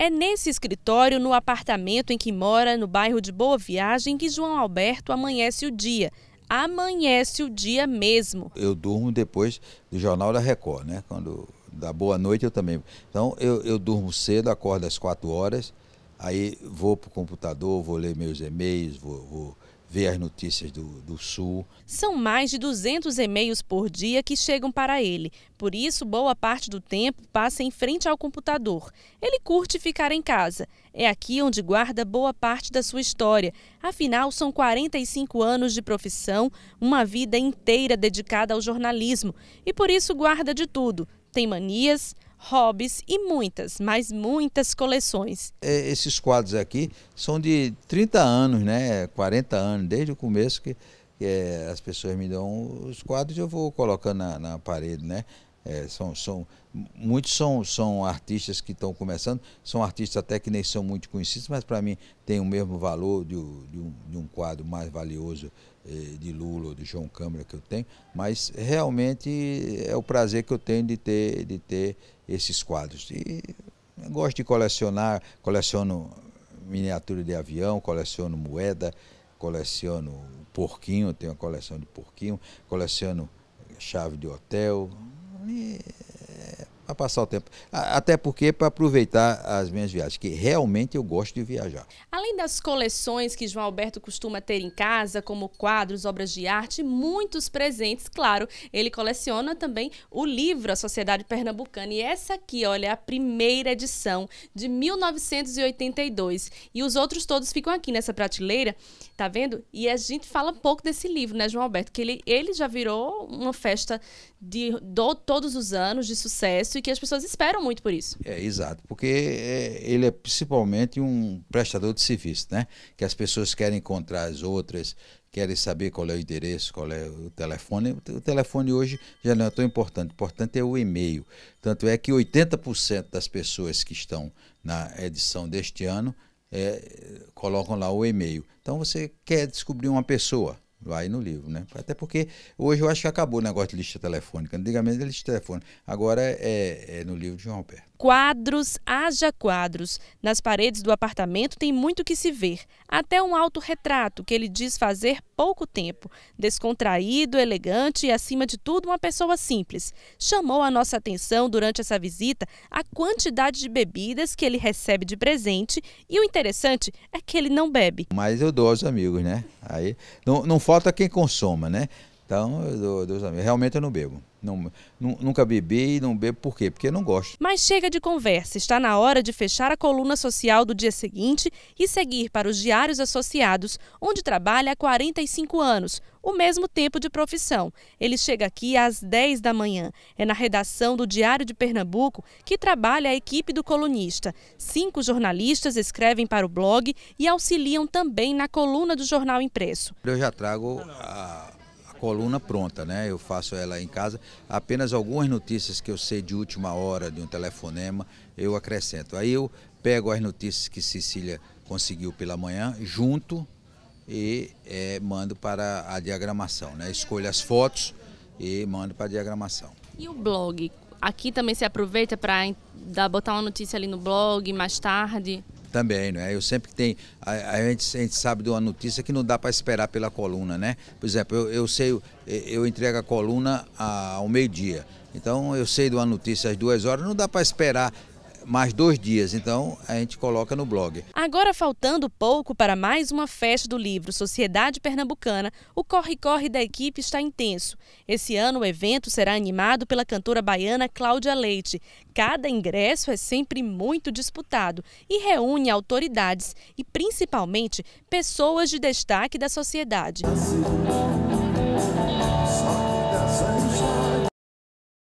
É nesse escritório, no apartamento em que mora, no bairro de Boa Viagem, que João Alberto amanhece o dia. Amanhece o dia mesmo. Eu durmo depois do Jornal da Record, né? Quando da boa noite eu também. Então eu, eu durmo cedo, acordo às quatro horas, aí vou para o computador, vou ler meus e-mails, vou, vou ver as notícias do, do Sul. São mais de 200 e-mails por dia que chegam para ele. Por isso, boa parte do tempo passa em frente ao computador. Ele curte ficar em casa. É aqui onde guarda boa parte da sua história. Afinal, são 45 anos de profissão, uma vida inteira dedicada ao jornalismo. E por isso guarda de tudo. Tem manias, hobbies e muitas, mas muitas coleções. É, esses quadros aqui são de 30 anos, né? 40 anos, desde o começo que, que é, as pessoas me dão os quadros e eu vou colocando na, na parede, né? É, são, são, muitos são, são artistas que estão começando, são artistas até que nem são muito conhecidos, mas para mim tem o mesmo valor de, de, um, de um, quadro mais valioso eh, de Lula ou de João Câmara que eu tenho, mas realmente é o prazer que eu tenho de ter, de ter esses quadros. E gosto de colecionar, coleciono miniatura de avião, coleciono moeda, coleciono porquinho, tenho uma coleção de porquinho, coleciono chave de hotel, Yeah. Para passar o tempo. Até porque para aproveitar as minhas viagens, que realmente eu gosto de viajar. Além das coleções que João Alberto costuma ter em casa, como quadros, obras de arte, muitos presentes, claro, ele coleciona também o livro A Sociedade Pernambucana. E essa aqui, olha, é a primeira edição de 1982. E os outros todos ficam aqui nessa prateleira, tá vendo? E a gente fala um pouco desse livro, né, João Alberto? Que ele, ele já virou uma festa de todos os anos de sucesso e que as pessoas esperam muito por isso. É, exato, porque é, ele é principalmente um prestador de serviço, né? Que as pessoas querem encontrar as outras, querem saber qual é o endereço, qual é o telefone. O telefone hoje já não é tão importante, o importante é o e-mail. Tanto é que 80% das pessoas que estão na edição deste ano é, colocam lá o e-mail. Então você quer descobrir uma pessoa, Vai no livro, né? Até porque hoje eu acho que acabou o negócio de lista telefônica. Antigamente era lista telefônica. Agora é, é no livro de João Alberto. Quadros, haja quadros. Nas paredes do apartamento tem muito que se ver. Até um autorretrato que ele diz fazer pouco tempo. Descontraído, elegante e, acima de tudo, uma pessoa simples. Chamou a nossa atenção durante essa visita a quantidade de bebidas que ele recebe de presente e o interessante é que ele não bebe. Mas eu dou aos amigos, né? Aí não, não falta quem consoma, né? Então, Realmente eu não bebo. Não, nunca bebi e não bebo por quê? Porque não gosto. Mas chega de conversa. Está na hora de fechar a coluna social do dia seguinte e seguir para os Diários Associados, onde trabalha há 45 anos, o mesmo tempo de profissão. Ele chega aqui às 10 da manhã. É na redação do Diário de Pernambuco que trabalha a equipe do colunista. Cinco jornalistas escrevem para o blog e auxiliam também na coluna do jornal impresso. Eu já trago a coluna pronta, né? Eu faço ela em casa. Apenas algumas notícias que eu sei de última hora, de um telefonema, eu acrescento. Aí eu pego as notícias que Cecília conseguiu pela manhã, junto e é, mando para a diagramação, né? Escolho as fotos e mando para a diagramação. E o blog? Aqui também se aproveita para botar uma notícia ali no blog mais tarde? Também, né Eu sempre que tem. A, a, gente, a gente sabe de uma notícia que não dá para esperar pela coluna, né? Por exemplo, eu, eu sei, eu, eu entrego a coluna ao meio-dia. Então eu sei de uma notícia às duas horas, não dá para esperar mais dois dias, então a gente coloca no blog. Agora faltando pouco para mais uma festa do livro Sociedade Pernambucana, o corre-corre da equipe está intenso. Esse ano o evento será animado pela cantora baiana Cláudia Leite. Cada ingresso é sempre muito disputado e reúne autoridades e principalmente pessoas de destaque da sociedade.